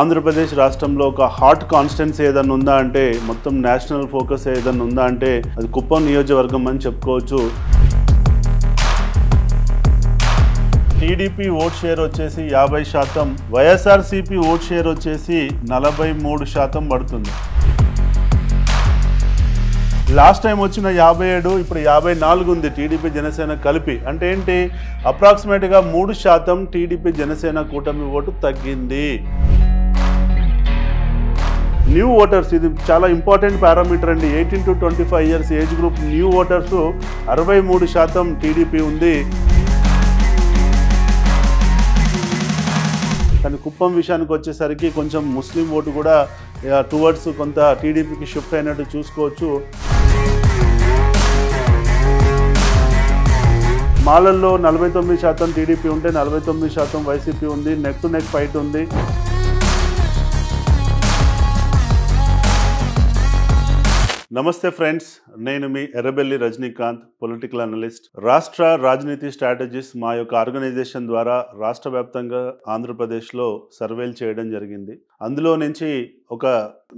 ఆంధ్రప్రదేశ్ రాష్ట్రంలో ఒక hot constants ఏదన్నా ఉందా అంటే మొత్తం నేషనల్ ఫోకస్ ఏదన్నా ఉందా అంటే అది కుప్పం నియోజకవర్గం అని చెప్పుకోవచ్చు టీడీపీ ఓట్ షేర్ వచ్చేసి యాభై శాతం వైఎస్ఆర్సీపీ ఓట్ షేర్ వచ్చేసి నలభై మూడు శాతం పడుతుంది లాస్ట్ టైం వచ్చిన యాభై ఏడు ఇప్పుడు యాభై నాలుగు ఉంది టీడీపీ జనసేన కలిపి అంటే ఏంటి అప్రాక్సిమేట్గా మూడు శాతం టీడీపీ జనసేన కూటమి ఓటు తగ్గింది న్యూ ఓటర్స్ ఇది చాలా ఇంపార్టెంట్ పారామీటర్ అండి eighteen to twenty five years age group new voters అరవై మూడు శాతం టీడీపీ ఉంది కానీ కుప్పం విషయానికి వచ్చేసరికి కొంచెం ముస్లిం ఓటు కూడా టువర్డ్స్ కొంత టీడీపీకి షిఫ్ట్ అయినట్టు చూసుకోవచ్చు మాలల్లో నలభై తొమ్మిది శాతం టీడీపీ ఉంటే నలభై తొమ్మిది శాతం వైసీపీ ఉంది నెక్ టు నెక్ ఫైట్ ఉంది నమస్తే ఫ్రెండ్స్ నేను మీ ఎర్రబెల్లి రజనీకాంత్ పొలిటికల్ అనలిస్ట్ రాష్ట్ర రాజనీతి స్ట్రాటజీస్ మా యొక్క ఆర్గనైజేషన్ ద్వారా రాష్ట్ర వ్యాప్తంగా ఆంధ్రప్రదేశ్లో సర్వేలు చేయడం జరిగింది అందులో నుంచి ఒక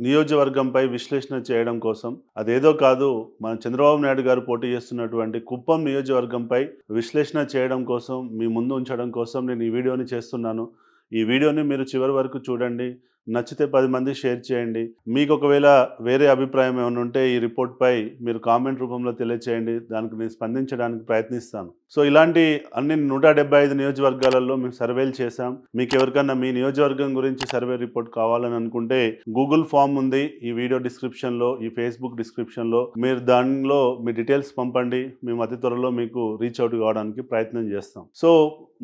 నియోజకవర్గంపై విశ్లేషణ చేయడం కోసం అదేదో కాదు మన చంద్రబాబు నాయుడు గారు పోటీ చేస్తున్నటువంటి కుప్పం నియోజకవర్గంపై విశ్లేషణ చేయడం కోసం మీ ముందు ఉంచడం కోసం నేను ఈ వీడియోని చేస్తున్నాను ఈ వీడియోని మీరు చివరి వరకు చూడండి నచ్చితే పది మంది షేర్ చేయండి మీకు ఒకవేళ వేరే అభిప్రాయం ఏమైనా ఉంటే ఈ రిపోర్ట్పై మీరు కామెంట్ రూపంలో తెలియచేయండి దానికి నేను స్పందించడానికి ప్రయత్నిస్తాను సో ఇలాంటి అన్ని నూట నియోజకవర్గాలలో మేము సర్వేలు చేశాం మీకు ఎవరికన్నా మీ నియోజకవర్గం గురించి సర్వే రిపోర్ట్ కావాలని అనుకుంటే గూగుల్ ఫామ్ ఉంది ఈ వీడియో డిస్క్రిప్షన్లో ఈ ఫేస్బుక్ డిస్క్రిప్షన్లో మీరు దానిలో మీ డీటెయిల్స్ పంపండి మేము అతి త్వరలో మీకు రీచ్ అవుట్ కావడానికి ప్రయత్నం చేస్తాం సో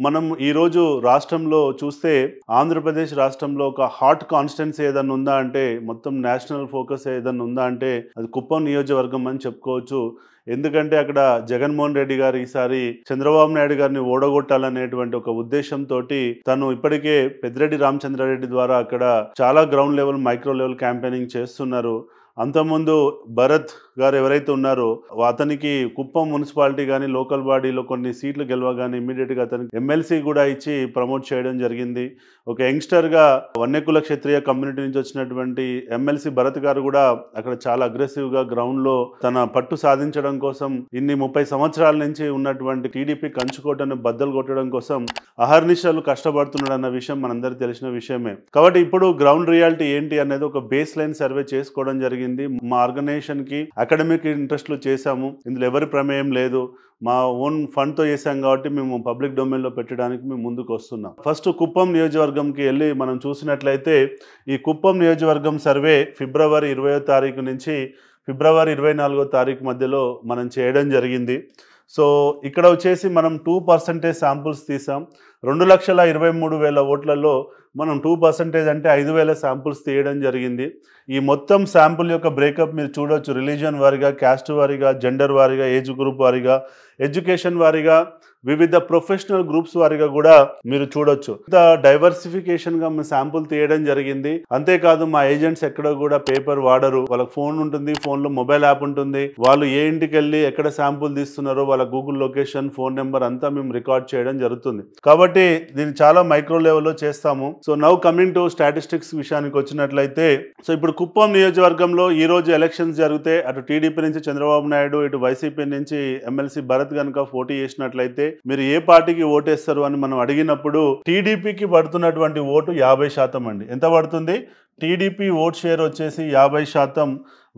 మనం ఈరోజు రాష్ట్రంలో చూస్తే ఆంధ్రప్రదేశ్ రాష్ట్రంలో ఒక హాట్ కాన్స్టెన్స్ ఏదన్నా ఉందా అంటే మొత్తం నేషనల్ ఫోకస్ ఏదన్నా ఉందా అంటే అది కుప్పం నియోజకవర్గం అని చెప్పుకోవచ్చు ఎందుకంటే అక్కడ జగన్మోహన్ రెడ్డి గారు ఈసారి చంద్రబాబు నాయుడు గారిని ఓడగొట్టాలనేటువంటి ఒక ఉద్దేశంతో తను ఇప్పటికే పెద్దిరెడ్డి రామచంద్రారెడ్డి ద్వారా అక్కడ చాలా ground level micro level campaigning చేస్తున్నారు అంతకుముందు భరత్ గారు ఎవరైతే ఉన్నారో అతనికి కుప్పం మున్సిపాలిటీ కానీ లోకల్ బాడీలో కొన్ని సీట్లు గెలవగానే ఇమ్మీడియట్గా అతనికి ఎమ్మెల్సీ కూడా ఇచ్చి ప్రమోట్ చేయడం జరిగింది ఒక యంగ్స్టర్గా వన్యకుల క్షత్రియ కమ్యూనిటీ నుంచి వచ్చినటువంటి ఎమ్మెల్సీ భరత్ గారు కూడా అక్కడ చాలా అగ్రెసివ్గా గ్రౌండ్లో తన పట్టు సాధించడం కోసం ఇన్ని ముప్పై సంవత్సరాల నుంచి ఉన్నటువంటి టీడీపీ కంచుకోటను బద్దలు కొట్టడం కోసం అహర్నిశలు కష్టపడుతున్నాడన్న విషయం మనందరికీ తెలిసిన విషయమే కాబట్టి ఇప్పుడు గ్రౌండ్ రియాలిటీ ఏంటి అనేది ఒక బేస్ లైన్ సర్వే చేసుకోవడం జరిగింది మా ఆర్గనైజేషన్కి అకాడమిక్ ఇంట్రెస్ట్లు చేశాము ఇందులో ఎవరి ప్రమేయం లేదు మా ఓన్ ఫండ్తో చేసాం కాబట్టి మేము పబ్లిక్ డొమైన్లో పెట్టడానికి మేము ముందుకు వస్తున్నాం ఫస్ట్ కుప్పం నియోజకవర్గంకి వెళ్ళి మనం చూసినట్లయితే ఈ కుప్పం నియోజకవర్గం సర్వే ఫిబ్రవరి ఇరవయో తారీఖు నుంచి ఫిబ్రవరి ఇరవై నాలుగో తారీఖు మధ్యలో మనం చేయడం జరిగింది సో ఇక్కడ వచ్చేసి మనం టూ పర్సెంటేజ్ శాంపుల్స్ తీసాం రెండు లక్షల ఇరవై మూడు వేల ఓట్లలో మనం టూ పర్సెంటేజ్ అంటే ఐదు వేల శాంపుల్స్ తీయడం జరిగింది ఈ మొత్తం శాంపుల్ యొక్క బ్రేకప్ మీరు చూడవచ్చు రిలీజియన్ వారిగా క్యాస్ట్ వారిగా జెండర్ వారిగా ఏజ్ గ్రూప్ వారిగా ఎడ్యుకేషన్ వారిగా వివిధ ప్రొఫెషనల్ గ్రూప్స్ వారిగా కూడా మీరు చూడొచ్చు ఇంత డైవర్సిఫికేషన్ గా మేము శాంపుల్ తీయడం జరిగింది అంతేకాదు మా ఏజెంట్స్ ఎక్కడ కూడా పేపర్ వాడరు వాళ్ళకి ఫోన్ ఉంటుంది ఫోన్ లో మొబైల్ యాప్ ఉంటుంది వాళ్ళు ఏ ఇంటికి వెళ్ళి ఎక్కడ శాంపుల్ తీస్తున్నారో వాళ్ళ గూగుల్ లొకేషన్ ఫోన్ నెంబర్ అంతా మేము రికార్డ్ చేయడం జరుగుతుంది కాబట్టి దీన్ని చాలా మైక్రో లెవెల్లో చేస్తాము so now coming to statistics విషయానికి వచ్చినట్లయితే సో ఇప్పుడు కుప్పం నియోజకవర్గంలో ఈ రోజు ఎలక్షన్స్ జరిగితే అటు టీడీపీ నుంచి చంద్రబాబు నాయుడు ఇటు వైసీపీ నుంచి ఎమ్మెల్సీ భరత్ కనుక పోటీ చేసినట్లయితే మీరు ఏ పార్టీకి ఓటేస్తారు అని మనం అడిగినప్పుడు టీడీపీకి పడుతున్నటువంటి ఓటు యాభై శాతం అండి ఎంత పడుతుంది టీడీపీ ఓట్ షేర్ వచ్చేసి యాభై శాతం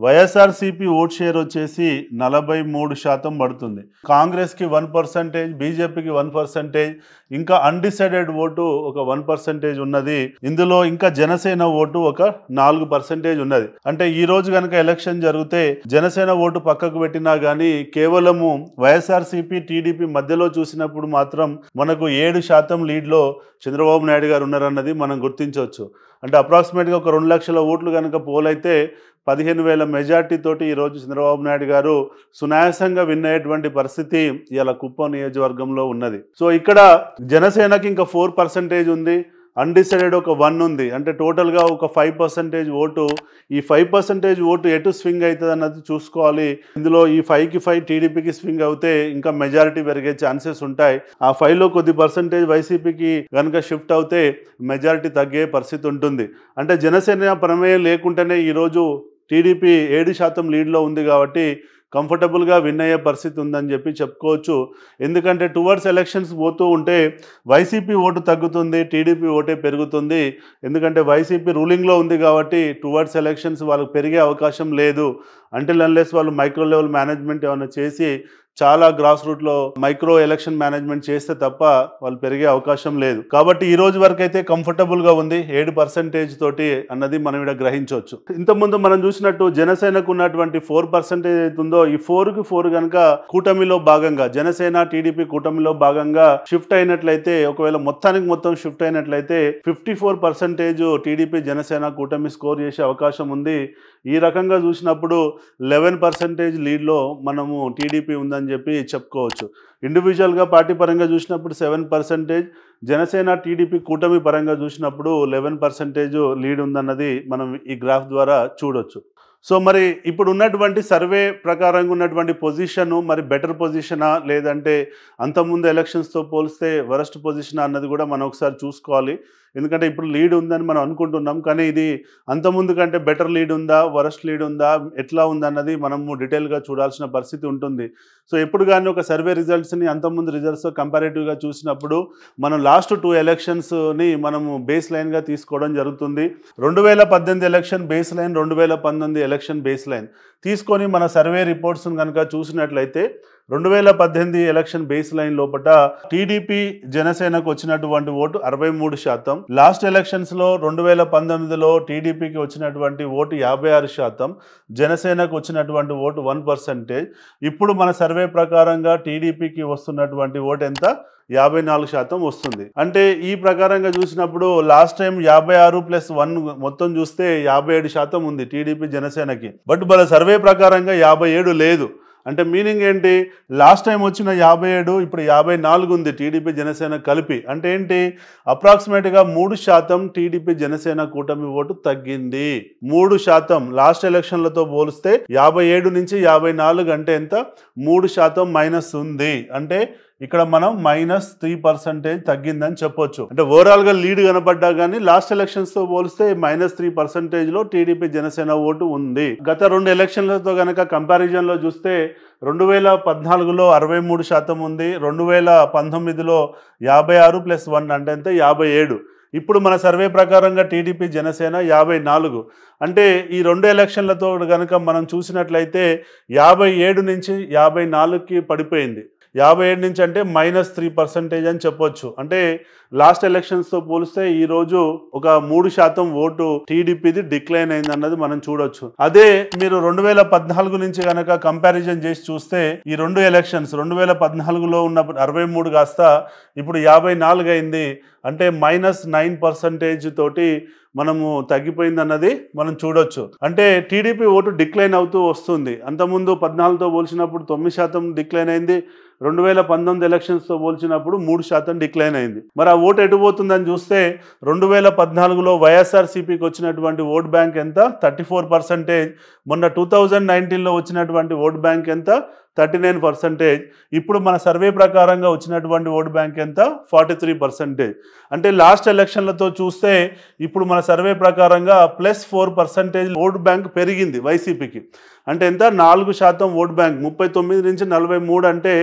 వైఎస్ఆర్సీపీ ఓట్ షేర్ వచ్చేసి నలభై మూడు శాతం పడుతుంది కాంగ్రెస్కి వన్ పర్సంటేజ్ బీజేపీకి వన్ పర్సంటేజ్ ఇంకా అన్డిసైడెడ్ ఓటు ఒక వన్ పర్సంటేజ్ ఉన్నది ఇందులో ఇంకా జనసేన ఓటు ఒక నాలుగు పర్సంటేజ్ ఉన్నది అంటే ఈ రోజు కనుక ఎలక్షన్ జరిగితే జనసేన ఓటు పక్కకు పెట్టినా కానీ కేవలము వైఎస్ఆర్సీపీ టీడీపీ మధ్యలో చూసినప్పుడు మాత్రం మనకు ఏడు శాతం లీడ్లో చంద్రబాబు నాయుడు గారు ఉన్నారన్నది మనం గుర్తించవచ్చు అంటే అప్రాక్సిమేట్గా ఒక రెండు లక్షల ఓట్లు కనుక పోలైతే పదిహేను వేల మెజార్టీతోటి ఈరోజు చంద్రబాబు నాయుడు గారు సునాయాసంగా విన్ అయ్యేటువంటి పరిస్థితి ఇలా కుప్పం నియోజకవర్గంలో ఉన్నది సో ఇక్కడ జనసేనకి ఇంకా ఫోర్ ఉంది అన్డిసైడెడ్ ఒక వన్ ఉంది అంటే టోటల్గా ఒక ఫైవ్ పర్సెంటేజ్ ఓటు ఈ ఫైవ్ పర్సెంటేజ్ ఓటు ఎటు స్వింగ్ అవుతుంది అన్నది చూసుకోవాలి ఇందులో ఈ ఫైవ్కి ఫైవ్ టీడీపీకి స్వింగ్ అవుతే ఇంకా మెజారిటీ పెరిగే ఛాన్సెస్ ఉంటాయి ఆ ఫైవ్లో కొద్ది పర్సెంటేజ్ వైసీపీకి కనుక షిఫ్ట్ అవుతే మెజారిటీ తగ్గే పరిస్థితి ఉంటుంది అంటే జనసేన ప్రమేయం లేకుంటేనే ఈరోజు టీడీపీ ఏడు శాతం లీడ్లో ఉంది కాబట్టి కంఫర్టబుల్గా విన్ అయ్యే పరిస్థితి ఉందని చెప్పి చెప్పుకోవచ్చు ఎందుకంటే టువర్డ్స్ ఎలక్షన్స్ పోతూ ఉంటే వైసీపీ ఓటు తగ్గుతుంది టీడీపీ ఓటే పెరుగుతుంది ఎందుకంటే వైసీపీ రూలింగ్లో ఉంది కాబట్టి టువర్డ్స్ ఎలక్షన్స్ వాళ్ళకి పెరిగే అవకాశం లేదు అంటే అన్లెస్ వాళ్ళు మైక్రో లెవెల్ మేనేజ్మెంట్ ఏమైనా చేసి చాలా గ్రాస్ రూట్ లో మైక్రో ఎలక్షన్ మేనేజ్మెంట్ చేస్తే తప్ప వాళ్ళు పెరిగే అవకాశం లేదు కాబట్టి ఈ రోజు వరకు అయితే కంఫర్టబుల్ గా ఉంది ఏడు పర్సెంటేజ్ తోటి అన్నది మనం ఇక్కడ గ్రహించవచ్చు ఇంతకుముందు మనం చూసినట్టు జనసేనకు ఉన్నటువంటి ఫోర్ పర్సెంటేజ్ అయితుందో ఈ ఫోర్ కి ఫోర్ కనుక కూటమిలో భాగంగా జనసేన టీడీపీ కూటమిలో భాగంగా షిఫ్ట్ అయినట్లయితే ఒకవేళ మొత్తానికి మొత్తం షిఫ్ట్ అయినట్లయితే fifty four percentage TDP Janasena కూటమి స్కోర్ చేసే అవకాశం ఉంది ఈ రకంగా చూసినప్పుడు లెవెన్ పర్సెంటేజ్ లీడ్లో మనము టీడీపీ ఉందని అని చెప్పి చెప్పుకోవచ్చు ఇండివిజువల్గా పార్టీ పరంగా చూసినప్పుడు సెవెన్ పర్సెంటేజ్ జనసేన టీడీపీ కూటమి పరంగా చూసినప్పుడు లెవెన్ పర్సెంటేజ్ లీడ్ ఉందన్నది మనం ఈ గ్రాఫ్ ద్వారా చూడొచ్చు సో మరి ఇప్పుడు ఉన్నటువంటి సర్వే ప్రకారంగా ఉన్నటువంటి పొజిషను మరి బెటర్ పొజిషనా లేదంటే అంతకుముందు ఎలక్షన్స్తో పోలిస్తే వరస్ట్ పొజిషనా అన్నది కూడా మనం ఒకసారి చూసుకోవాలి ఎందుకంటే ఇప్పుడు లీడ్ ఉందని మనం అనుకుంటున్నాం కానీ ఇది అంతకుముందు కంటే బెటర్ లీడ్ ఉందా వరస్ట్ లీడ్ ఉందా ఎట్లా ఉందన్నది మనము డీటెయిల్గా చూడాల్సిన పరిస్థితి ఉంటుంది సో ఎప్పుడు కానీ ఒక సర్వే రిజల్ట్స్ని అంతకుముందు రిజల్ట్స్తో కంపారేటివ్గా చూసినప్పుడు మనం లాస్ట్ టూ ఎలక్షన్స్ని మనము బేస్ లైన్గా తీసుకోవడం జరుగుతుంది రెండు వేల పద్దెనిమిది ఎలక్షన్ బేస్ లైన్ రెండు వేల పంతొమ్మిది ఎలక్షన్ బేస్ లైన్ తీసుకొని మన సర్వే రిపోర్ట్స్ని కనుక చూసినట్లయితే రెండు వేల పద్దెనిమిది ఎలక్షన్ బేస్ లైన్ లోపల టీడీపీ జనసేనకు వచ్చినటువంటి ఓటు అరవై మూడు శాతం లాస్ట్ ఎలక్షన్స్ లో రెండు వేల పంతొమ్మిదిలో టీడీపీకి వచ్చినటువంటి ఓటు యాభై ఆరు శాతం జనసేనకు వచ్చినటువంటి ఓటు వన్ పర్సెంటేజ్ ఇప్పుడు మన సర్వే ప్రకారంగా టీడీపీకి వస్తున్నటువంటి ఓటు ఎంత యాభై నాలుగు శాతం వస్తుంది అంటే ఈ ప్రకారంగా చూసినప్పుడు లాస్ట్ టైం యాభై ఆరు ప్లస్ వన్ మొత్తం చూస్తే యాభై ఏడు శాతం ఉంది టీడీపీ జనసేనకి బట్ మన సర్వే ప్రకారంగా యాభై ఏడు లేదు అంటే మీనింగ్ ఏంటి లాస్ట్ టైం వచ్చిన యాభై ఏడు ఇప్పుడు యాభై నాలుగు ఉంది టీడీపీ జనసేన కలిపి అంటే ఏంటి అప్రాక్సిమేట్గా మూడు శాతం టీడీపీ జనసేన కూటమి ఓటు తగ్గింది మూడు శాతం లాస్ట్ ఎలక్షన్లతో పోలిస్తే యాభై ఏడు నుంచి యాభై నాలుగు అంటే ఎంత మూడు శాతం మైనస్ ఉంది అంటే ఇక్కడ మనం మైనస్ త్రీ పర్సెంటేజ్ తగ్గిందని చెప్పొచ్చు అంటే ఓవరాల్ గా లీడ్ కనబడ్డా కానీ లాస్ట్ ఎలక్షన్స్ తో పోలిస్తే మైనస్ త్రీ పర్సెంటేజ్ లో టీడీపీ జనసేన ఓటు ఉంది గత రెండు ఎలక్షన్లతో కనుక కంపారిజన్ లో చూస్తే రెండు వేల పద్నాలుగులో అరవై మూడు శాతం ఉంది రెండు వేల పంతొమ్మిదిలో యాభై ఆరు ప్లస్ వన్ అంటే అంతే యాభై ఏడు ఇప్పుడు మన సర్వే ప్రకారంగా టీడీపీ జనసేన యాభై నాలుగు అంటే ఈ రెండు ఎలక్షన్లతో కనుక మనం చూసినట్లయితే యాభై ఏడు నుంచి యాభై నాలుగుకి పడిపోయింది యాభై ఏడు నుంచి అంటే మైనస్ త్రీ పర్సెంటేజ్ అని చెప్పొచ్చు అంటే లాస్ట్ ఎలక్షన్స్తో పోలిస్తే ఈరోజు ఒక మూడు శాతం ఓటు టీడీపీది డిక్లైన్ అయింది అన్నది మనం చూడొచ్చు అదే మీరు రెండు వేల పద్నాలుగు నుంచి కనుక కంపారిజన్ చేసి చూస్తే ఈ రెండు ఎలక్షన్స్ రెండు వేల పద్నాలుగులో ఉన్న అరవై మూడు కాస్త ఇప్పుడు యాభై నాలుగు అయింది అంటే మైనస్ నైన్ పర్సంటేజ్ తోటి మనము తగ్గిపోయింది అన్నది మనం చూడొచ్చు అంటే టీడీపీ ఓటు డిక్లైన్ అవుతూ వస్తుంది అంతకుముందు పద్నాలుగుతో పోల్చినప్పుడు తొమ్మిది శాతం డిక్లైన్ అయింది రెండు వేల పంతొమ్మిది ఎలక్షన్స్తో పోల్చినప్పుడు మూడు శాతం డిక్లైన్ అయింది మరి ఆ ఓటు ఎటు పోతుందని చూస్తే రెండు వేల పద్నాలుగులో వైఎస్ఆర్సీపీకి వచ్చినటువంటి ఓట్ బ్యాంక్ ఎంత థర్టీ ఫోర్ పర్సెంటేజ్ మొన్న టూ థౌజండ్ నైన్టీన్లో వచ్చినటువంటి ఓట్ బ్యాంక్ ఎంత థర్టీ నైన్ పర్సెంటేజ్ ఇప్పుడు మన సర్వే ప్రకారంగా వచ్చినటువంటి ఓటు బ్యాంక్ ఎంత ఫార్టీ త్రీ పర్సెంటేజ్ అంటే లాస్ట్ ఎలక్షన్లతో చూస్తే ఇప్పుడు మన సర్వే ప్రకారంగా plus four percentage vote bank పెరిగింది వైసీపీకి అంటే ఎంత నాలుగు శాతం ఓట్ బ్యాంక్ ముప్పై తొమ్మిది నుంచి నలభై మూడు అంటే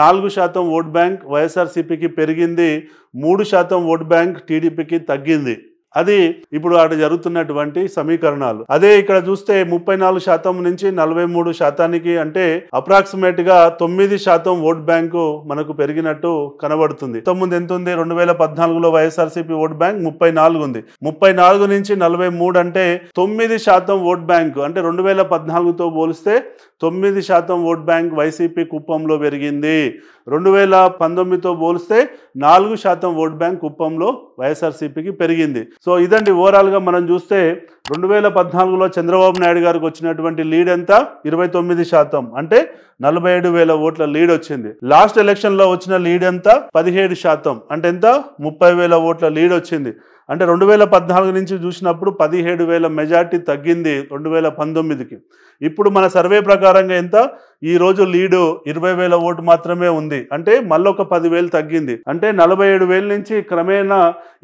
నాలుగు శాతం ఓట్ బ్యాంక్ వైఎస్ఆర్సీపీకి పెరిగింది మూడు శాతం ఓట్ బ్యాంక్ టీడీపీకి తగ్గింది అది ఇప్పుడు అక్కడ జరుగుతున్నటువంటి సమీకరణాలు అదే ఇక్కడ చూస్తే ముప్పై నాలుగు శాతం నుంచి నలభై మూడు శాతానికి అంటే అప్రాక్సిమేట్ గా తొమ్మిది శాతం ఓట్ బ్యాంకు మనకు పెరిగినట్టు కనబడుతుంది తొమ్మిది ఎంత ఉంది రెండు వేల పద్నాలుగులో వైఎస్ఆర్సీపీ ఓట్ బ్యాంక్ ముప్పై నాలుగు ఉంది ముప్పై నాలుగు నుంచి నలభై మూడు అంటే తొమ్మిది శాతం ఓట్ బ్యాంకు అంటే రెండు వేల పద్నాలుగుతో పోలిస్తే తొమ్మిది శాతం ఓట్ బ్యాంక్ వైసీపీ కుప్పంలో పెరిగింది రెండు వేల పంతొమ్మిదితో పోలిస్తే నాలుగు శాతం ఓట్ బ్యాంక్ కుప్పంలో వైఎస్ఆర్సీపీకి పెరిగింది సో ఇదండి ఓవరాల్గా మనం చూస్తే రెండు వేల పద్నాలుగులో చంద్రబాబు నాయుడు గారికి వచ్చినటువంటి లీడ్ ఎంత ఇరవై తొమ్మిది శాతం అంటే నలభై ఏడు వేల ఓట్ల లీడ్ వచ్చింది లాస్ట్ ఎలక్షన్లో వచ్చిన లీడ్ ఎంత పదిహేడు శాతం అంటే ఎంత ముప్పై వేల ఓట్ల లీడ్ వచ్చింది అంటే రెండు వేల పద్నాలుగు నుంచి చూసినప్పుడు పదిహేడు వేల మెజార్టీ తగ్గింది రెండు వేల పంతొమ్మిదికి ఇప్పుడు మన సర్వే ప్రకారంగా ఎంత ఈరోజు లీడు ఇరవై వేల ఓటు మాత్రమే ఉంది అంటే మళ్ళొక పదివేలు తగ్గింది అంటే నలభై ఏడు వేల నుంచి క్రమేణా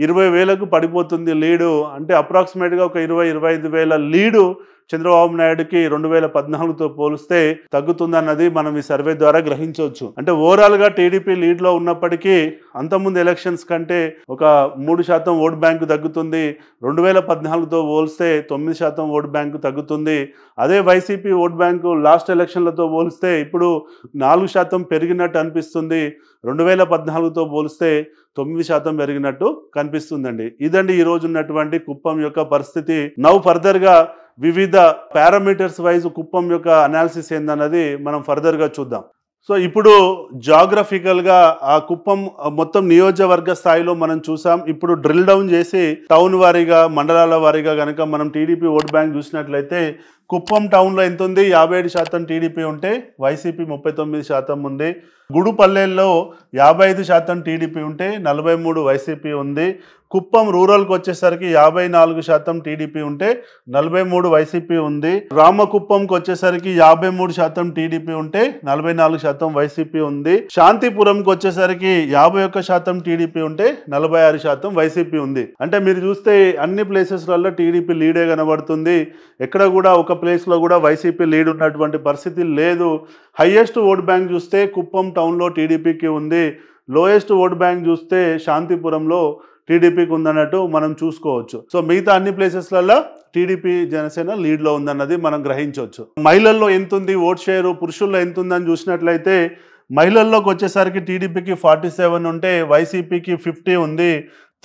ఇరవై వేలకు పడిపోతుంది లీడు అంటే అప్రాక్సిమేట్గా ఒక ఇరవై ఇరవై ఐదు వేల లీడు చంద్రబాబు నాయుడుకి రెండు వేల పద్నాలుగుతో పోలిస్తే తగ్గుతుందన్నది మనం ఈ సర్వే ద్వారా గ్రహించవచ్చు అంటే ఓవరాల్గా టీడీపీ లీడ్లో ఉన్నప్పటికీ అంతకుముందు ఎలక్షన్స్ కంటే ఒక మూడు శాతం ఓట్ బ్యాంకు తగ్గుతుంది రెండు వేల పద్నాలుగుతో పోలిస్తే తొమ్మిది శాతం ఓట్ బ్యాంకు తగ్గుతుంది అదే వైసీపీ ఓట్ బ్యాంకు లాస్ట్ ఎలక్షన్లతో పోలిస్తే ఇప్పుడు నాలుగు శాతం పెరిగినట్టు అనిపిస్తుంది రెండు వేల పద్నాలుగుతో పోలిస్తే తొమ్మిది శాతం పెరిగినట్టు కనిపిస్తుందండి ఇదండి ఈరోజు ఉన్నటువంటి కుప్పం యొక్క పరిస్థితి నవ్వు ఫర్దర్గా వివిధ పారామీటర్స్ వైజ్ కుప్పం యొక్క అనాలిసిస్ ఏందన్నది మనం ఫర్దర్గా చూద్దాం సో ఇప్పుడు జాగ్రఫికల్గా ఆ కుప్పం మొత్తం నియోజకవర్గ స్థాయిలో మనం చూసాం ఇప్పుడు డ్రిల్ డౌన్ చేసి టౌన్ వారీగా మండలాల వారీగా కనుక మనం టీడీపీ ఓట్ బ్యాంక్ చూసినట్లయితే కుప్పం టౌన్లో ఎంత ఉంది యాభై ఏడు శాతం టీడీపీ ఉంటే వైసీపీ ముప్పై తొమ్మిది శాతం ఉంది గుడుపల్లెల్లో యాభై ఐదు శాతం టీడీపీ ఉంటే నలభై మూడు వైసీపీ ఉంది కుప్పం రూరల్కి వచ్చేసరికి యాభై నాలుగు శాతం టీడీపీ ఉంటే నలభై మూడు వైసీపీ ఉంది రామకుప్పంకి వచ్చేసరికి యాభై మూడు శాతం టీడీపీ ఉంటే నలభై నాలుగు శాతం వైసీపీ ఉంది శాంతిపురంకి వచ్చేసరికి యాభై ఒక్క శాతం టీడీపీ ఉంటే నలభై ఆరు శాతం వైసీపీ ఉంది అంటే మీరు చూస్తే అన్ని ప్లేసెస్లలో టీడీపీ లీడే కనబడుతుంది ఎక్కడ కూడా ఒక ప్లేస్లో కూడా వైసీపీ లీడ్ ఉన్నటువంటి పరిస్థితి లేదు హయ్యెస్ట్ ఓట్ బ్యాంక్ చూస్తే కుప్పం టౌన్లో టీడీపీకి ఉంది లోయెస్ట్ ఓట్ బ్యాంక్ చూస్తే శాంతిపురంలో టీడీపీకి ఉందన్నట్టు మనం చూసుకోవచ్చు సో మిగతా అన్ని ప్లేసెస్లలో టీడీపీ జనసేన లీడ్లో ఉందన్నది మనం గ్రహించవచ్చు మహిళల్లో ఎంత ఉంది ఓట్ షేరు పురుషుల్లో ఎంత ఉందని చూసినట్లయితే మహిళల్లోకి వచ్చేసరికి టీడీపీకి ఫార్టీ సెవెన్ ఉంటే వైసీపీకి ఫిఫ్టీ ఉంది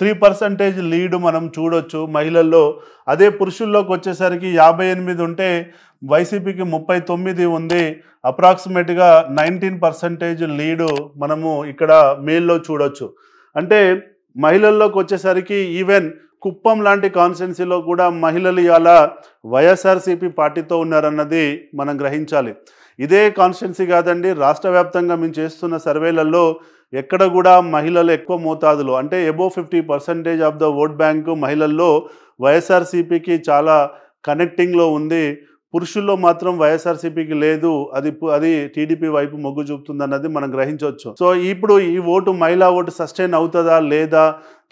త్రీ పర్సంటేజ్ లీడ్ మనం చూడొచ్చు మహిళల్లో అదే పురుషుల్లోకి వచ్చేసరికి యాభై ఎనిమిది ఉంటే వైసీపీకి ముప్పై తొమ్మిది ఉంది అప్రాక్సిమేట్గా నైన్టీన్ పర్సంటేజ్ లీడు మనము ఇక్కడ మేల్లో చూడొచ్చు అంటే మహిళల్లోకి వచ్చేసరికి ఈవెన్ కుప్పం లాంటి కాన్స్టిట్యున్సీలో కూడా మహిళలు ఇవాళ వైఎస్ఆర్సీపీ పార్టీతో ఉన్నారన్నది మనం గ్రహించాలి ఇదే కాన్స్టిట్యున్సీ కాదండి రాష్ట్ర వ్యాప్తంగా మేము చేస్తున్న సర్వేలలో ఎక్కడ కూడా మహిళలు ఎక్కువ మోతాదులో అంటే above fifty percentage of the vote bank మహిళల్లో వైఎస్ఆర్సీపీకి చాలా కనెక్టింగ్లో ఉంది పురుషుల్లో మాత్రం వైఎస్ఆర్సీపీకి లేదు అది అది టీడీపీ వైపు మొగ్గు చూపుతుంది అన్నది మనం గ్రహించవచ్చు సో ఇప్పుడు ఈ ఓటు మహిళా ఓటు సస్టైన్ అవుతుందా లేదా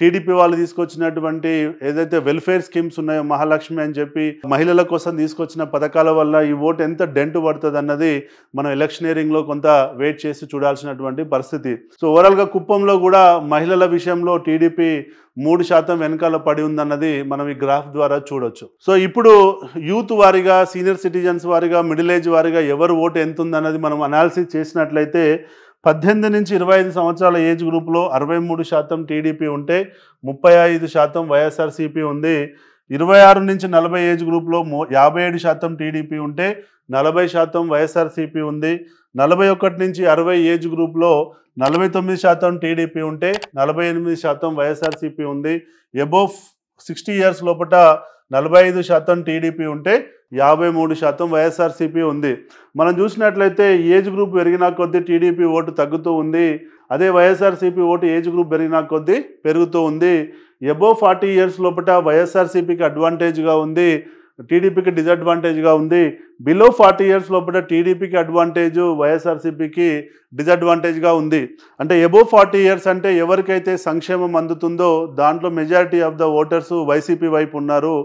టీడీపీ వాళ్ళు తీసుకొచ్చినటువంటి ఏదైతే వెల్ఫేర్ స్కీమ్స్ ఉన్నాయో మహాలక్ష్మి అని చెప్పి మహిళల కోసం తీసుకొచ్చిన పథకాల వల్ల ఈ ఓటు ఎంత డెంట్ పడుతుంది అన్నది మనం ఎలక్షనీరింగ్లో కొంత వెయిట్ చేసి చూడాల్సినటువంటి పరిస్థితి సో ఓవరాల్గా కుప్పంలో కూడా మహిళల విషయంలో టీడీపీ మూడు శాతం వెనకాల పడి ఉందన్నది మనం ఈ గ్రాఫ్ ద్వారా చూడొచ్చు సో ఇప్పుడు యూత్ వారిగా సీనియర్ సిటిజన్స్ వారిగా మిడిల్ ఏజ్ వారిగా ఎవరు ఓటు ఎంత ఉందన్నది మనం అనాలిసిస్ చేసినట్లయితే పద్దెనిమిది నుంచి ఇరవై ఐదు సంవత్సరాల ఏజ్ గ్రూప్లో అరవై మూడు శాతం టీడీపీ ఉంటే ముప్పై ఐదు శాతం వైఎస్ఆర్సీపీ ఉంది ఇరవై ఆరు నుంచి నలభై ఏజ్ గ్రూప్లో యాభై ఏడు శాతం టీడీపీ ఉంటే నలభై శాతం వైఎస్ఆర్సీపీ ఉంది నలభై ఒకటి నుంచి అరవై ఏజ్ గ్రూప్లో నలభై తొమ్మిది శాతం టీడీపీ ఉంటే నలభై ఎనిమిది శాతం వైఎస్ఆర్సీపీ ఉంది ఎబోవ్ సిక్స్టీ ఇయర్స్ లోపల నలభై ఐదు శాతం టీడీపీ ఉంటే యాభై మూడు శాతం వైఎస్ఆర్సీపీ ఉంది మనం చూసినట్లయితే ఏజ్ గ్రూప్ పెరిగిన కొద్దీ టీడీపీ ఓటు తగ్గుతూ ఉంది అదే వైఎస్ఆర్సీపీ ఓటు ఏజ్ గ్రూప్ పెరిగిన కొద్దీ పెరుగుతూ ఉంది ఎబో ఫార్టీ ఇయర్స్ లోపల వైఎస్ఆర్సీపీకి అడ్వాంటేజ్గా ఉంది టీడీపీకి డిసడ్వాంటేజ్గా ఉంది బిలో ఫార్టీ ఇయర్స్ లోపల టీడీపీకి అడ్వాంటేజ్ వైఎస్ఆర్సీపీకి డిజడ్వాంటేజ్గా ఉంది అంటే ఎబో ఫార్టీ ఇయర్స్ అంటే ఎవరికైతే సంక్షేమం అందుతుందో దాంట్లో majority of the voters YCP వైపు ఉన్నారు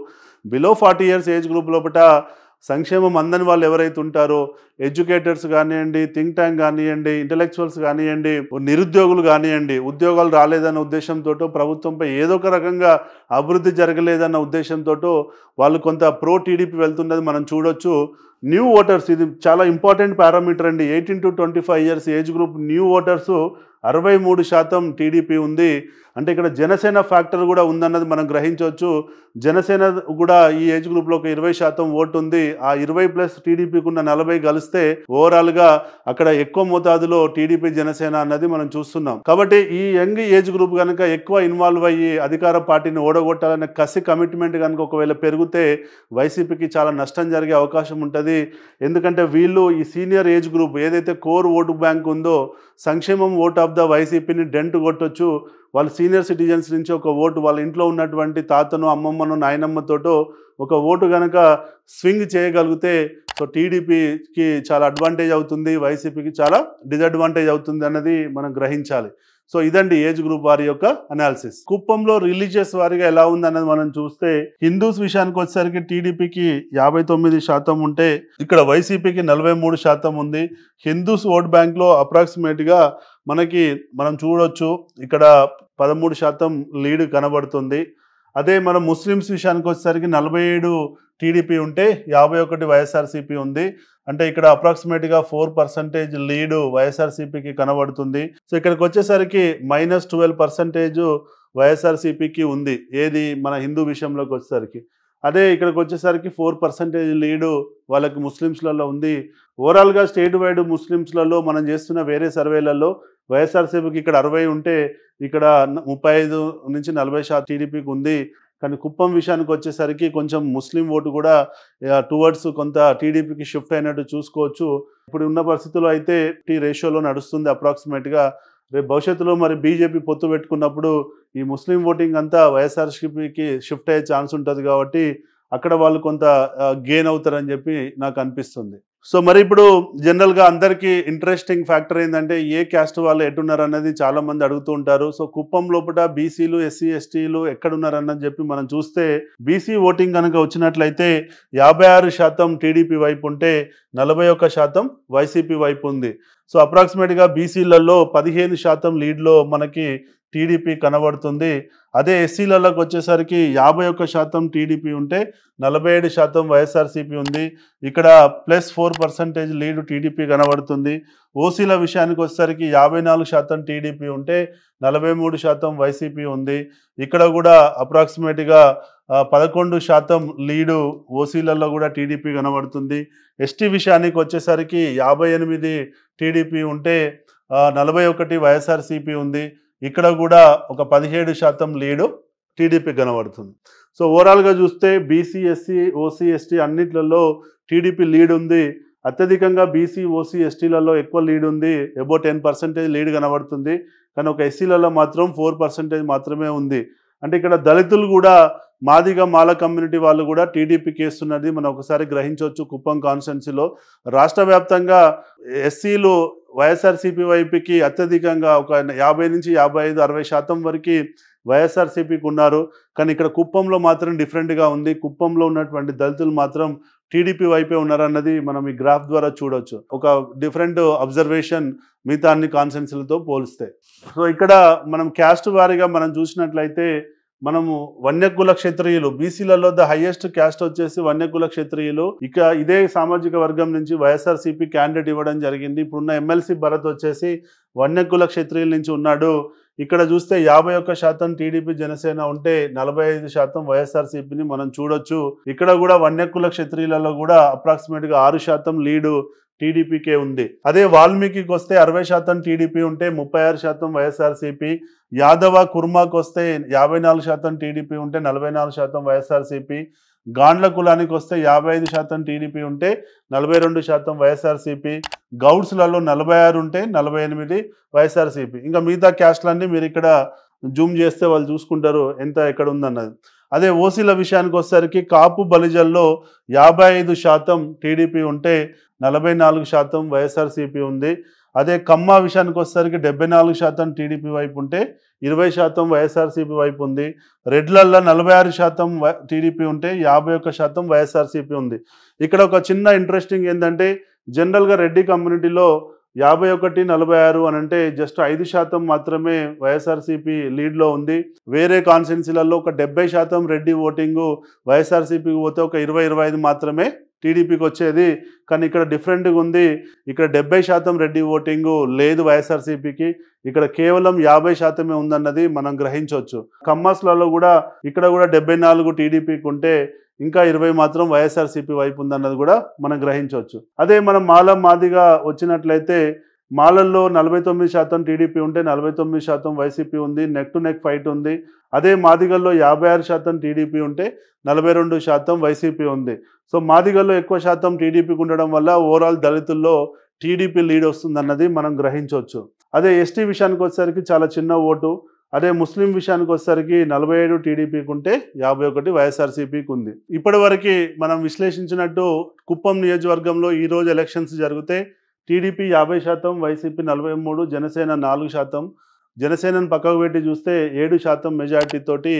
below forty years age group లోపల సంక్షేమం అందని వాళ్ళు ఎవరైతే ఉంటారో ఎడ్యుకేటర్స్ కానివ్వండి థింక్ ట్యాంక్ కానివ్వండి ఇంటలెక్చువల్స్ కానివ్వండి నిరుద్యోగులు కానివ్వండి ఉద్యోగాలు రాలేదన్న ఉద్దేశంతో ప్రభుత్వంపై ఏదో ఒక రకంగా అభివృద్ధి జరగలేదన్న ఉద్దేశంతో వాళ్ళు కొంత ప్రో టీడీపీ వెళ్తున్నది మనం చూడొచ్చు న్యూ ఓటర్స్ ఇది చాలా ఇంపార్టెంట్ పారామీటర్ అండి eighteen to twenty five years age group new voters అరవై మూడు శాతం టీడీపీ ఉంది అంటే ఇక్కడ జనసేన ఫ్యాక్టర్ కూడా ఉందన్నది మనం గ్రహించవచ్చు జనసేన కూడా ఈ ఏజ్ గ్రూప్లో ఒక ఇరవై శాతం ఓటు ఉంది ఆ ఇరవై ప్లస్ టీడీపీకి ఉన్న నలభై కలిస్తే ఓవరాల్గా అక్కడ ఎక్కువ మోతాదులో టీడీపీ జనసేన అన్నది మనం చూస్తున్నాం కాబట్టి ఈ యంగ్ ఏజ్ గ్రూప్ కనుక ఎక్కువ ఇన్వాల్వ్ అయ్యి అధికార పార్టీని ఓడగొట్టాలనే కసి కమిట్మెంట్ కనుక ఒకవేళ పెరిగితే వైసీపీకి చాలా నష్టం జరిగే అవకాశం ఉంటుంది ఎందుకంటే వీళ్ళు ఈ సీనియర్ ఏజ్ గ్రూప్ ఏదైతే కోర్ ఓటు బ్యాంక్ ఉందో సంక్షేమం ఓటు ఆఫ్ ద వైసీపీని డెంట్ కొట్టొచ్చు వాళ్ళు సీనియర్ సిటిజన్స్ నుంచి ఒక ఓటు వాళ్ళ ఇంట్లో ఉన్నటువంటి తాతను అమ్మమ్మను నాయనమ్మతోటో ఒక ఓటు కనుక స్వింగ్ చేయగలిగితే సో టీడీపీకి చాలా అడ్వాంటేజ్ అవుతుంది వైసీపీకి చాలా డిసడ్వాంటేజ్ అవుతుంది అన్నది మనం గ్రహించాలి సో ఇదండి ఏజ్ గ్రూప్ వారి యొక్క అనాలిసిస్ కుప్పంలో రిలీజియస్ వారిగా ఎలా ఉంది అనేది మనం చూస్తే హిందూస్ విషయానికి వచ్చేసరికి టీడీపీకి యాభై తొమ్మిది శాతం ఉంటే ఇక్కడ వైసీపీకి నలభై మూడు శాతం ఉంది హిందూస్ ఓట్ అప్రాక్సిమేట్ అప్రాక్సిమేట్గా మనకి మనం చూడొచ్చు ఇక్కడ పదమూడు శాతం లీడ్ కనబడుతుంది అదే మనం ముస్లిమ్స్ విషయానికి వచ్చేసరికి నలభై ఏడు టీడీపీ ఉంటే యాభై ఒకటి వైఎస్ఆర్సీపీ ఉంది అంటే ఇక్కడ అప్రాక్సిమేట్గా ఫోర్ పర్సంటేజ్ లీడు వైఎస్ఆర్సీపీకి కనబడుతుంది సో ఇక్కడికి వచ్చేసరికి మైనస్ ట్వెల్వ్ పర్సంటేజు వైఎస్ఆర్సీపీకి ఉంది ఏది మన హిందూ విషయంలోకి వచ్చేసరికి అదే ఇక్కడికి వచ్చేసరికి ఫోర్ పర్సెంటేజ్ లీడు వాళ్ళకి ముస్లిమ్స్లలో ఉంది ఓవరాల్గా స్టేట్ వైడ్ ముస్లిమ్స్లలో మనం చేస్తున్న వేరే సర్వేలలో వైఎస్ఆర్సీపీకి ఇక్కడ అరవై ఉంటే ఇక్కడ ముప్పై ఐదు నుంచి నలభై శాతం టీడీపీకి ఉంది కానీ కుప్పం విషయానికి వచ్చేసరికి కొంచెం ముస్లిం ఓటు కూడా టువర్డ్స్ కొంత టీడీపీకి షిఫ్ట్ అయినట్టు చూసుకోవచ్చు ఇప్పుడు ఉన్న పరిస్థితుల్లో అయితే టీ రేషియోలో నడుస్తుంది అప్రాక్సిమేట్గా రేపు భవిష్యత్తులో మరి బీజేపీ పొత్తు పెట్టుకున్నప్పుడు ఈ ముస్లిం ఓటింగ్ అంతా వైఎస్ఆర్సీపీకి షిఫ్ట్ అయ్యే ఛాన్స్ ఉంటుంది కాబట్టి అక్కడ వాళ్ళు కొంత గెయిన్ అవుతారని చెప్పి నాకు అనిపిస్తుంది సో మరి ఇప్పుడు జనరల్గా అందరికీ ఇంట్రెస్టింగ్ ఫ్యాక్టర్ ఏంటంటే ఏ క్యాస్ట్ వాళ్ళు ఎట్టున్నారు అన్నది చాలామంది అడుగుతూ ఉంటారు సో కుప్పం లోపల బీసీలు ఎస్సీ ఎస్టీలు ఎక్కడున్నారన్నది చెప్పి మనం చూస్తే బీసీ ఓటింగ్ కనుక వచ్చినట్లయితే యాభై శాతం టీడీపీ వైపు ఉంటే నలభై శాతం వైసీపీ వైపు ఉంది సో అప్రాక్సిమేట్గా బీసీలలో పదిహేను శాతం లీడ్లో మనకి టీడీపీ కనబడుతుంది అదే ఎస్సీలలోకి వచ్చేసరికి యాభై ఒక్క శాతం టీడీపీ ఉంటే నలభై ఏడు శాతం వైఎస్ఆర్సీపీ ఉంది ఇక్కడ plus four percentage lead TDP కనబడుతుంది ఓసీల విషయానికి వచ్చేసరికి యాభై నాలుగు శాతం టీడీపీ ఉంటే నలభై మూడు శాతం వైసీపీ ఉంది ఇక్కడ కూడా అప్రాక్సిమేట్గా పదకొండు శాతం లీడు ఓసీలలో కూడా టీడీపీ కనబడుతుంది ఎస్టీ విషయానికి వచ్చేసరికి యాభై ఎనిమిది టీడీపీ ఉంటే నలభై ఒకటి వైఎస్ఆర్సీపీ ఉంది ఇక్కడ కూడా ఒక పదిహేడు శాతం లీడు టీడీపీ కనబడుతుంది సో ఓవరాల్గా చూస్తే బీసీ ఎస్సీ ఓసీ ఎస్టీ అన్నిట్లలో టీడీపీ లీడ్ ఉంది అత్యధికంగా బీసీ ఓసీ ఎస్టీలలో ఎక్కువ లీడ్ ఉంది ఎబో టెన్ పర్సెంటేజ్ లీడ్ కనబడుతుంది కానీ ఒక ఎస్సీలలో మాత్రం ఫోర్ పర్సెంటేజ్ మాత్రమే ఉంది అంటే ఇక్కడ దళితులు కూడా మాదిగా మాల కమ్యూనిటీ వాళ్ళు కూడా టీడీపీ కేసు ఉన్నది మనం ఒకసారి గ్రహించవచ్చు కుప్పం కాన్స్టెన్సీలో రాష్ట్ర వ్యాప్తంగా ఎస్సీలు వైఎస్ఆర్సీపీ వైపుకి అత్యధికంగా ఒక యాభై నుంచి యాభై ఐదు అరవై శాతం వరకు వైఎస్ఆర్సీపీకి ఉన్నారు కానీ ఇక్కడ కుప్పంలో మాత్రం డిఫరెంట్గా ఉంది కుప్పంలో ఉన్నటువంటి దళితులు మాత్రం టీడీపీ వైపే ఉన్నారన్నది మనం ఈ గ్రాఫ్ ద్వారా చూడొచ్చు ఒక డిఫరెంట్ అబ్జర్వేషన్ మిగతా అన్ని కాన్సెన్స్లతో పోలిస్తే సో ఇక్కడ మనం క్యాస్ట్ వారీగా మనం చూసినట్లయితే మనము వన్యకుల క్షత్రియులు బీసీలలో ద హైయెస్ట్ క్యాస్ట్ వచ్చేసి వన్యకుల క్షత్రియులు ఇక ఇదే సామాజిక వర్గం నుంచి వైఎస్ఆర్సీపీ క్యాండిడేట్ ఇవ్వడం జరిగింది ఇప్పుడున్న ఎమ్మెల్సీ భరత్ వచ్చేసి వన్యకుల క్షత్రియుల నుంచి ఉన్నాడు ఇక్కడ చూస్తే యాభై ఒక్క శాతం టీడీపీ జనసేన ఉంటే నలభై ఐదు శాతం వైఎస్ఆర్సీపీని మనం చూడొచ్చు ఇక్కడ కూడా వన్యక్కుల క్షత్రియులలో కూడా అప్రాక్సిమేట్గా ఆరు శాతం లీడు టీడీపీకే ఉంది అదే వాల్మీకికి వస్తే అరవై శాతం టీడీపీ ఉంటే ముప్పై ఆరు శాతం వైఎస్ఆర్సీపీ యాదవ కుర్మాకి వస్తే యాభై నాలుగు శాతం టీడీపీ ఉంటే నలభై నాలుగు శాతం వైఎస్ఆర్సీపీ గాండ్ల కులానికి వస్తే యాభై ఐదు శాతం టీడీపీ ఉంటే నలభై రెండు శాతం వైఎస్ఆర్సీపీ గౌడ్స్లలో నలభై ఆరు ఉంటే నలభై ఎనిమిది వైఎస్ఆర్సీపీ ఇంకా మిగతా క్యాస్ట్లన్నీ మీరు ఇక్కడ జూమ్ చేస్తే వాళ్ళు చూసుకుంటారు ఎంత ఎక్కడ ఉందన్నది అదే ఓసీల విషయానికి వచ్చేసరికి కాపు బలిజల్లో యాభై ఐదు శాతం టీడీపీ ఉంటే నలభై నాలుగు శాతం వైఎస్ఆర్సీపీ ఉంది అదే కమ్మ విషయానికి వచ్చేసరికి డెబ్బై నాలుగు శాతం టీడీపీ వైపు ఉంటే ఇరవై శాతం వైఎస్ఆర్సీపీ వైపు ఉంది రెడ్లల్లో నలభై ఆరు శాతం టీడీపీ ఉంటే యాభై ఒక్క శాతం వైఎస్ఆర్సీపీ ఉంది ఇక్కడ ఒక చిన్న ఇంట్రెస్టింగ్ ఏంటంటే జనరల్గా రెడ్డి కమ్యూనిటీలో యాభై ఒకటి నలభై ఆరు అని అంటే జస్ట్ ఐదు శాతం మాత్రమే వైఎస్ఆర్సీపీ లీడ్లో ఉంది వేరే కాన్స్టిట్యున్సీలలో ఒక డెబ్బై శాతం రెడ్డి ఓటింగు వైఎస్ఆర్సీపీకి పోతే ఒక ఇరవై ఇరవై మాత్రమే టీడీపీకి వచ్చేది కానీ ఇక్కడ డిఫరెంట్గా ఉంది ఇక్కడ డెబ్బై శాతం రెడ్డి ఓటింగు లేదు వైఎస్ఆర్సీపీకి ఇక్కడ కేవలం యాభై శాతమే ఉందన్నది మనం గ్రహించవచ్చు కమ్మస్లలో కూడా ఇక్కడ కూడా డెబ్బై నాలుగు టీడీపీకి ఉంటే ఇంకా ఇరవై మాత్రం వైఎస్ఆర్సీపీ వైపు ఉందన్నది కూడా మనం గ్రహించవచ్చు అదే మనం మాల మాదిగా వచ్చినట్లయితే మాలల్లో నలభై తొమ్మిది శాతం టీడీపీ ఉంటే నలభై తొమ్మిది శాతం వైసీపీ ఉంది నెక్ టు నెక్ ఫైట్ ఉంది అదే మాదిగల్లో యాభై ఆరు శాతం టీడీపీ ఉంటే నలభై రెండు శాతం వైసీపీ ఉంది సో మాదిగల్లో ఎక్కువ శాతం టీడీపీకి ఉండడం వల్ల ఓవరాల్ దళితుల్లో టీడీపీ లీడ్ వస్తుందన్నది మనం గ్రహించవచ్చు అదే ఎస్టీ విషయానికి వచ్చేసరికి చాలా చిన్న ఓటు అదే ముస్లిం విషయానికి వచ్చేసరికి నలభై ఏడు టీడీపీకి ఉంటే యాభై ఒకటి వైఎస్ఆర్సీపీకి ఉంది ఇప్పటి వరకు మనం విశ్లేషించినట్టు కుప్పం నియోజకవర్గంలో ఈరోజు ఎలక్షన్స్ జరిగితే టీడీపీ యాభై శాతం వైసీపీ నలభై మూడు జనసేన నాలుగు శాతం జనసేనను పక్కకు పెట్టి చూస్తే ఏడు శాతం మెజార్టీతోటి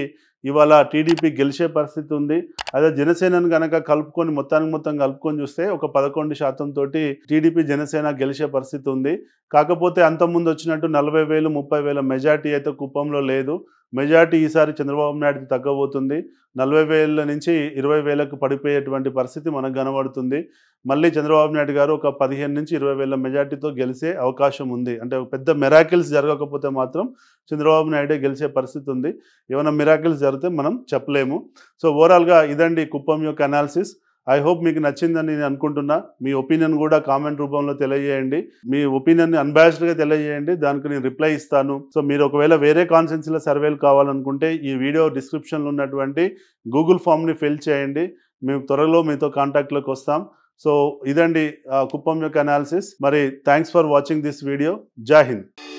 ఇవాళ టీడీపీ గెలిచే పరిస్థితి ఉంది అదే జనసేనను కనుక కలుపుకొని మొత్తానికి మొత్తం కలుపుకొని చూస్తే ఒక పదకొండు శాతం తోటి టీడీపీ జనసేన గెలిచే పరిస్థితి ఉంది కాకపోతే అంతకుముందు వచ్చినట్టు నలభై వేలు ముప్పై వేల మెజార్టీ అయితే కుప్పంలో లేదు మెజార్టీ ఈసారి చంద్రబాబు నాయుడు తగ్గబోతుంది నలభై వేల నుంచి ఇరవై వేలకు పడిపోయేటువంటి పరిస్థితి మనకు కనబడుతుంది మళ్ళీ చంద్రబాబు నాయుడు గారు ఒక పదిహేను నుంచి ఇరవై వేల మెజార్టీతో గెలిచే అవకాశం ఉంది అంటే పెద్ద మిరాకిల్స్ జరగకపోతే మాత్రం చంద్రబాబు నాయుడే గెలిచే పరిస్థితి ఉంది ఏమైనా మిరాకిల్స్ జరిగితే మనం చెప్పలేము సో ఓవరాల్గా ఇదండి కుప్పం యొక్క అనాలిసిస్ ఐ హోప్ మీకు నచ్చిందని నేను అనుకుంటున్నా మీ ఒపీనియన్ కూడా కామెంట్ రూపంలో తెలియజేయండి మీ ఒపీనియన్ని అన్బాస్డ్గా తెలియజేయండి దానికి నేను రిప్లై ఇస్తాను సో మీరు ఒకవేళ వేరే కాన్సెన్సీల సర్వేలు కావాలనుకుంటే ఈ వీడియో డిస్క్రిప్షన్లో ఉన్నటువంటి గూగుల్ ఫామ్ని ఫిల్ చేయండి మేము త్వరలో మీతో కాంటాక్ట్లోకి వస్తాం సో ఇదండి కుప్పం యొక్క అనాలిసిస్ మరి thanks for watching this video జాహింద్